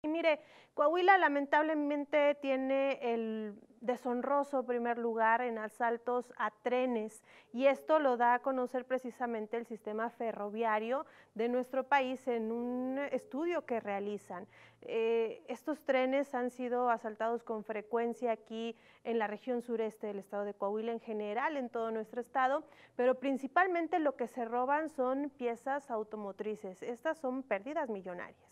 Y mire, Coahuila lamentablemente tiene el deshonroso primer lugar en asaltos a trenes y esto lo da a conocer precisamente el sistema ferroviario de nuestro país en un estudio que realizan. Eh, estos trenes han sido asaltados con frecuencia aquí en la región sureste del estado de Coahuila en general, en todo nuestro estado, pero principalmente lo que se roban son piezas automotrices. Estas son pérdidas millonarias.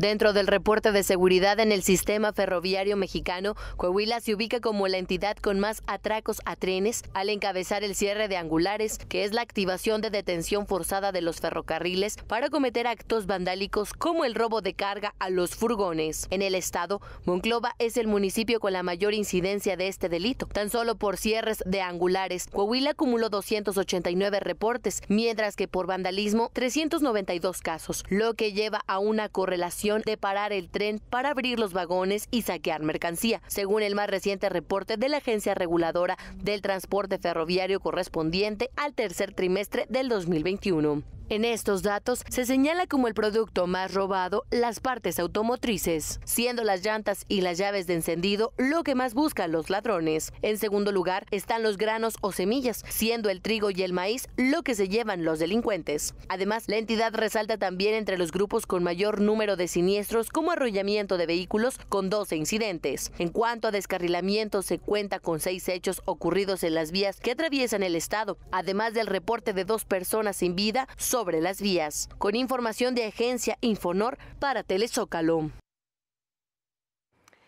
Dentro del reporte de seguridad en el sistema ferroviario mexicano, Coahuila se ubica como la entidad con más atracos a trenes al encabezar el cierre de angulares, que es la activación de detención forzada de los ferrocarriles para cometer actos vandálicos como el robo de carga a los furgones. En el estado, Monclova es el municipio con la mayor incidencia de este delito. Tan solo por cierres de angulares, Coahuila acumuló 289 reportes, mientras que por vandalismo 392 casos, lo que lleva a una correlación de parar el tren para abrir los vagones y saquear mercancía, según el más reciente reporte de la Agencia Reguladora del Transporte Ferroviario correspondiente al tercer trimestre del 2021. En estos datos se señala como el producto más robado las partes automotrices, siendo las llantas y las llaves de encendido lo que más buscan los ladrones. En segundo lugar están los granos o semillas, siendo el trigo y el maíz lo que se llevan los delincuentes. Además, la entidad resalta también entre los grupos con mayor número de siniestros como arrollamiento de vehículos con 12 incidentes. En cuanto a descarrilamiento, se cuenta con seis hechos ocurridos en las vías que atraviesan el estado, además del reporte de dos personas sin vida, sobre las vías. Con información de Agencia Infonor para Telezócalo.